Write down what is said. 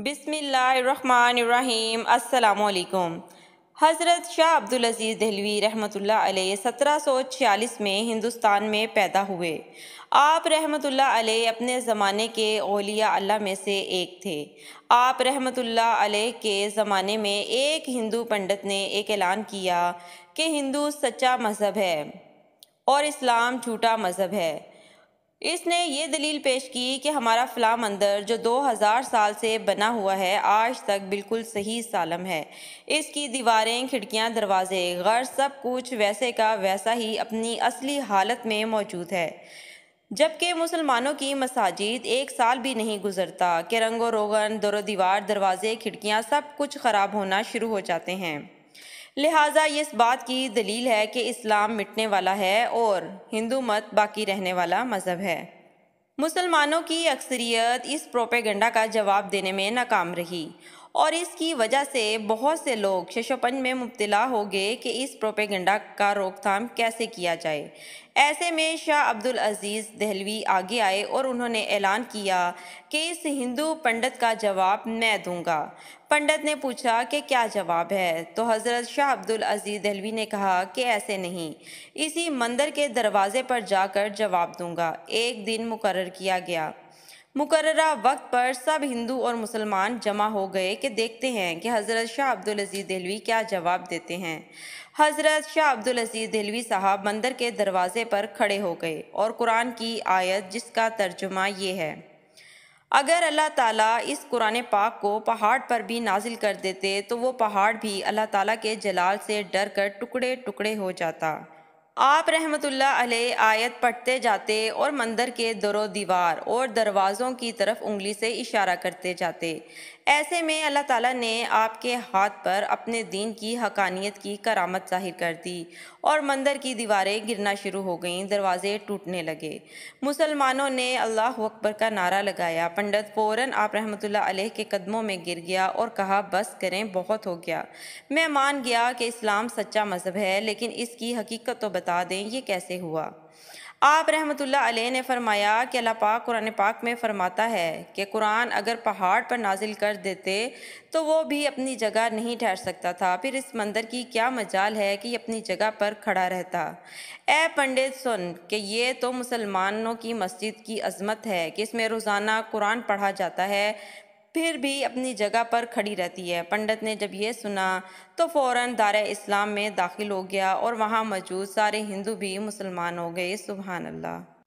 बिसमीम् अल्लाम हज़रत शाह अब्दुल अज़ीज़ दहलवी सत्रह सौ छियालीस में हिंदुस्तान में पैदा हुए आप रहमत ला अपने ज़माने के ओलिया अल्लाह में से एक थे आप रहमत अलैह के ज़माने में एक हिंदू पंडित ने एक ऐलान किया कि हिंदू सच्चा मज़हब है और इस्लाम झूठा मज़हब है इसने ये दलील पेश की कि हमारा फ़िला मंदिर जो 2000 साल से बना हुआ है आज तक बिल्कुल सही सालम है इसकी दीवारें खिड़कियां, दरवाजे घर सब कुछ वैसे का वैसा ही अपनी असली हालत में मौजूद है जबकि मुसलमानों की मसाजिद एक साल भी नहीं गुजरता कि रंगो रोगन दरो दीवार दरवाजे खिड़कियाँ सब कुछ ख़राब होना शुरू हो जाते हैं लिहाजा ये इस बात की दलील है कि इस्लाम मिटने वाला है और हिंदू मत बाकी रहने वाला मज़हब है मुसलमानों की अक्सरियत इस प्रोपेगंडा का जवाब देने में नाकाम रही और इसकी वजह से बहुत से लोग शशोपन में मुबतला हो गए कि इस प्रोपेगेंडा का रोकथाम कैसे किया जाए ऐसे में शाह अब्दुल अजीज़ दहलवी आगे आए और उन्होंने ऐलान किया कि इस हिंदू पंडित का जवाब मैं दूंगा पंडित ने पूछा कि क्या जवाब है तो हज़रत शाह अब्दुल अजीज़ दहलवी ने कहा कि ऐसे नहीं इसी मंदिर के दरवाज़े पर जाकर जवाब दूंगा एक दिन मुकर किया गया मुकर्रा वक्त पर सब हिंदू और मुसलमान जमा हो गए कि देखते हैं कि हज़रत शाह अब्दुल अजीज़ दहलवी क्या जवाब देते हैं हज़रत शाह अब्दुल अजीज़ दहलवी साहब मंदिर के दरवाज़े पर खड़े हो गए और कुरान की आयत जिसका तर्जुमा ये है अगर अल्लाह ताला इस कुरान पाक को पहाड़ पर भी नाजिल कर देते तो वो पहाड़ भी अल्लाह ताला के जलाल से डर कर टुकड़े टुकड़े हो जाता आप रहमतुल्ला अलैह आयत पढ़ते जाते और मंदिर के दरो दीवार और दरवाज़ों की तरफ उंगली से इशारा करते जाते ऐसे में अल्लाह ताला ने आपके हाथ पर अपने दीन की हकानियत की करामत जाहिर कर दी और मंदिर की दीवारें गिरना शुरू हो गईं दरवाज़े टूटने लगे मुसलमानों ने अल्लाह अकबर का नारा लगाया पंडित फ़ौर आप रहमतुल्ला अलह के कदमों में गिर गया और कहा बस करें बहुत हो गया मैं मान गया कि इस्लाम सच्चा मज़हब है लेकिन इसकी हकीकत तो बता बता दें ये कैसे हुआ आप रहमतुल्लाह अलैह ने फरमाया कि अल्लाह पाक कुरान पाक में फ़रमाता है कि कुरान अगर पहाड़ पर नाजिल कर देते तो वो भी अपनी जगह नहीं ठहर सकता था फिर इस मंदिर की क्या मजाल है कि अपनी जगह पर खड़ा रहता ए पंडित सुन कि ये तो मुसलमानों की मस्जिद की अजमत है कि इसमें रोज़ाना कुरान पढ़ा जाता है फिर भी अपनी जगह पर खड़ी रहती है पंडित ने जब यह सुना तो फौरन दार इस्लाम में दाखिल हो गया और वहाँ मौजूद सारे हिंदू भी मुसलमान हो गए सुबहानल्ला